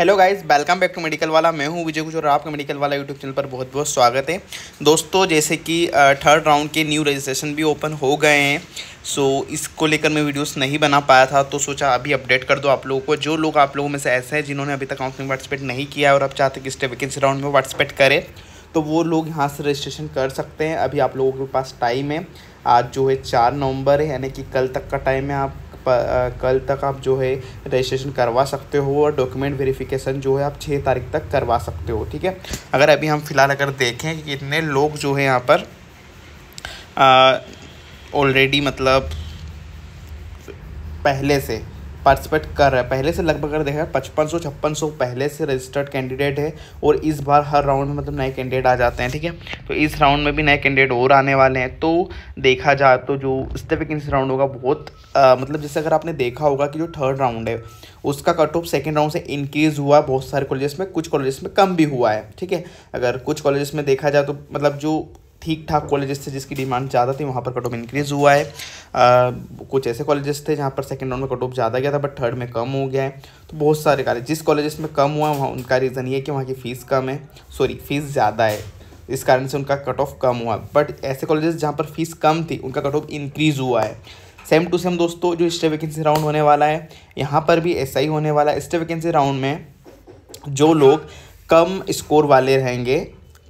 hello guys welcome back to medical वाला मैं हूं विजय कुछ और आपका मेडिकल वाला यूट्यूब चैनल पर बहुत बहुत स्वागत है दोस्तों जैसे कि थर्ड राउंड के न्यू रजिस्ट्रेशन भी ओपन हो गए हैं सो इसको लेकर मैं वीडियोस नहीं बना पाया था तो सोचा अभी अपडेट कर दो आप लोगों को जो लोग आप लोगों में से ऐसे हैं जिन्होंने अभी तक काउंसलिंग पार्टिसिपेट नहीं किया और अब चाहते कि इस वैकेंसी राउंड में पार्टिसिपेट करें तो वो लोग यहाँ से रजिस्ट्रेशन कर सकते हैं अभी आप लोगों के पास टाइम है आज जो है चार नवंबर है यानी कि कल तक का टाइम है आप कल तक आप जो है रजिस्ट्रेशन करवा सकते हो और डॉक्यूमेंट वेरिफिकेशन जो है आप छः तारीख तक करवा सकते हो ठीक है अगर अभी हम फिलहाल अगर देखें कि कितने लोग जो है यहाँ पर ऑलरेडी मतलब पहले से पार्टिसिपेट कर रहा है पहले से लगभग अगर देखा पचपन सौ छप्पन सौ पहले से रजिस्टर्ड कैंडिडेट है और इस बार हर राउंड में मतलब नए कैंडिडेट आ जाते हैं ठीक है तो इस राउंड में भी नए कैंडिडेट और आने वाले हैं तो देखा जाए तो जो स्टेफिकिन राउंड होगा बहुत आ, मतलब जैसे अगर आपने देखा होगा कि जो थर्ड राउंड है उसका कट ऑफ सेकेंड राउंड से इंक्रीज हुआ है बहुत सारे कॉलेज में कुछ कॉलेज में कम भी हुआ है ठीक है अगर कुछ कॉलेज में देखा जाए तो मतलब जो ठीक ठाक कॉलेजेस थे जिसकी डिमांड ज़्यादा थी वहाँ पर कट ऑफ इंक्रीज़ हुआ है आ, कुछ ऐसे कॉलेजेस थे जहाँ पर सेकेंड राउंड में कट ऑफ ज़्यादा गया था बट थर्ड में कम हो गया है तो बहुत सारे कॉलेज जिस कॉलेजेस में कम हुआ है वहाँ उनका रीज़न ये कि वहाँ की फ़ीस कम है सॉरी फ़ीस ज़्यादा है इस कारण से उनका कट ऑफ कम हुआ बट ऐसे कॉलेजेस जहाँ पर फ़ीस कम थी उनका कट ऑफ इंक्रीज़ हुआ है सेम टू सेम दोस्तों जो स्टे वैकेंसी राउंड होने वाला है यहाँ पर भी ऐसा ही होने वाला है स्टे वैकेंसी राउंड में जो लोग कम स्कोर वाले रहेंगे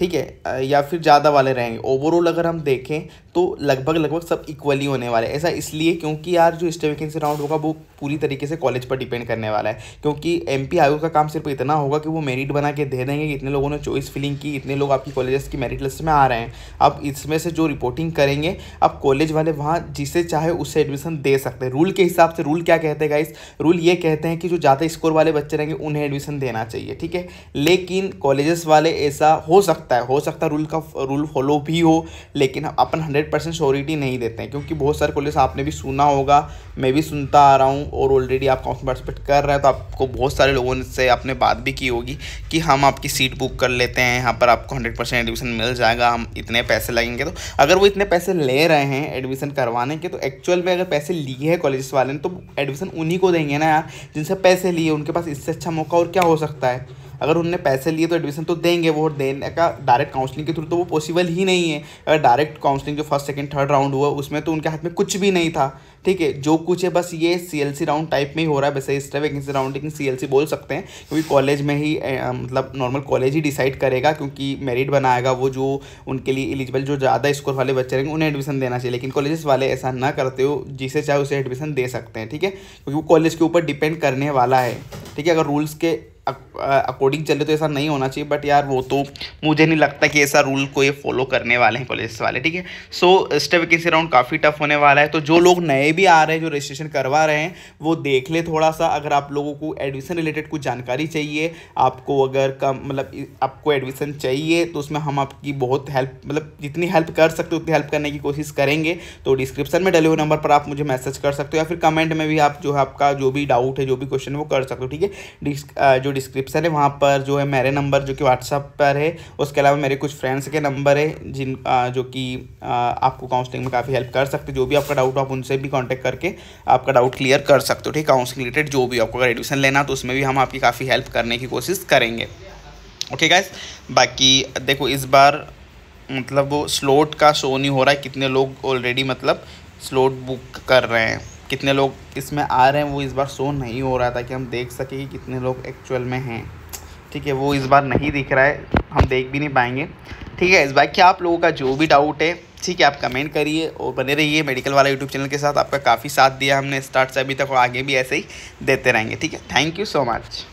ठीक है या फिर ज़्यादा वाले रहेंगे ओवरऑल अगर हम देखें तो लगभग लगभग सब इक्वली होने वाले ऐसा इसलिए क्योंकि यार जो स्टे वैकेंसी राउंड होगा वो पूरी तरीके से कॉलेज पर डिपेंड करने वाला है क्योंकि एम पी आयोग का काम सिर्फ इतना होगा कि वो मेरिट बना के दे देंगे कि इतने लोगों ने चॉइस फिलिंग की इतने लोग आपकी कॉलेजेस की मेरिट लिस्ट में आ रहे हैं अब इसमें से जो रिपोर्टिंग करेंगे अब कॉलेज वाले वहाँ जिसे चाहे उससे एडमिशन दे सकते हैं रूल के हिसाब से रूल क्या कहते हैं गाइस रूल ये कहते हैं कि जो ज़्यादा स्कोर वाले बच्चे रहेंगे उन्हें एडमिशन देना चाहिए ठीक है लेकिन कॉलेजेस वाले ऐसा हो सकता सकता है हो सकता है रूल का रूल फॉलो भी हो लेकिन अपन हंड्रेड परसेंट श्योरिटी नहीं देते हैं क्योंकि बहुत सारे कॉलेज आपने भी सुना होगा मैं भी सुनता आ रहा हूँ और ऑलरेडी आप काउंसिल पार्टिसिपेट कर रहे हैं तो आपको बहुत सारे लोगों से आपने बात भी की होगी कि हम आपकी सीट बुक कर लेते हैं यहाँ पर आपको हंड्रेड परसेंट एडमिशन मिल जाएगा हम इतने पैसे लगेंगे तो अगर वो इतने पैसे ले रहे हैं एडमिशन करवाने के तो एक्चुअल में अगर पैसे लिए हैं कॉलेज वाले ने तो एडमिशन उन्हीं को देंगे ना यार जिनसे पैसे लिए उनके पास इससे अच्छा मौका और क्या हो सकता है अगर उनने पैसे लिए तो एडमिशन तो देंगे वो देने का डायरेक्ट काउंसलिंग के थ्रू तो वो पॉसिबल ही नहीं है अगर डायरेक्ट काउंसलिंग जो फर्स्ट सेकेंड थर्ड राउंड हुआ उसमें तो उनके हाथ में कुछ भी नहीं था ठीक है जो कुछ है बस ये सी राउंड टाइप में ही हो रहा है वैसे इस टाइप वैकेंसी राउंड लेकिन सी बोल सकते हैं क्योंकि कॉलेज में ही मतलब नॉर्मल कॉलेज ही डिसाइड करेगा क्योंकि मेरिट बनाएगा वो जो उनके लिए एलिजिबल जो ज़्यादा स्कोर वाले बच्चे रहेंगे उन्हें एडमिशन देना चाहिए लेकिन कॉलेजेस वाले ऐसा ना करते हो जिसे चाहे उसे एडमिशन दे सकते हैं ठीक है क्योंकि वो कॉलेज के ऊपर डिपेंड करने वाला है ठीक है अगर रूल्स के अकॉर्डिंग चले तो ऐसा नहीं होना चाहिए बट यार वो तो मुझे नहीं लगता कि ऐसा रूल को ये फॉलो करने वाले हैं कॉलेज वाले ठीक है सो स्टे वैकेंसी राउंड काफ़ी टफ होने वाला है तो जो लोग नए भी आ रहे हैं जो रजिस्ट्रेशन करवा रहे हैं वो देख ले थोड़ा सा अगर आप लोगों को एडमिशन रिलेटेड कुछ जानकारी चाहिए आपको अगर कम मतलब आपको एडमिशन चाहिए तो उसमें हम आपकी बहुत हेल्प मतलब जितनी हेल्प कर सकते हो उतनी हेल्प करने की कोशिश करेंगे तो डिस्क्रिप्शन में डले हुए नंबर पर आप मुझे मैसेज कर सकते हो या फिर कमेंट में भी आप जो है आपका जो भी डाउट है जो भी क्वेश्चन वो कर सकते हो ठीक है जो डिस्क्रिप्शन है वहाँ पर जो है मेरे नंबर जो कि व्हाट्सअप पर है उसके अलावा मेरे कुछ फ्रेंड्स के नंबर है जिन जो कि आपको काउंसलिंग में काफ़ी हेल्प कर सकते जो भी आपका डाउट हो आप उनसे भी कॉन्टैक्ट करके आपका डाउट क्लियर कर सकते हो ठीक काउंसलिंग रिलेटेड जो भी आपको अगर एडमिशन लेना तो उसमें भी हम आपकी काफ़ी हेल्प करने की कोशिश करेंगे ओके गाइज बाकी देखो इस बार मतलब वो स्लोट का शो नहीं हो रहा है कितने लोग ऑलरेडी मतलब स्लोट बुक कर रहे हैं कितने लोग इसमें आ रहे हैं वो इस बार शो नहीं हो रहा था कि हम देख सकें कि कितने लोग एक्चुअल में हैं ठीक है वो इस बार नहीं दिख रहा है हम देख भी नहीं पाएंगे ठीक है इस बार क्या आप लोगों का जो भी डाउट है ठीक है आप कमेंट करिए और बने रहिए मेडिकल वाला यूट्यूब चैनल के साथ आपका काफ़ी साथ दिया हमने स्टार्ट से अभी तक और आगे भी ऐसे ही देते रहेंगे ठीक है थैंक यू सो मच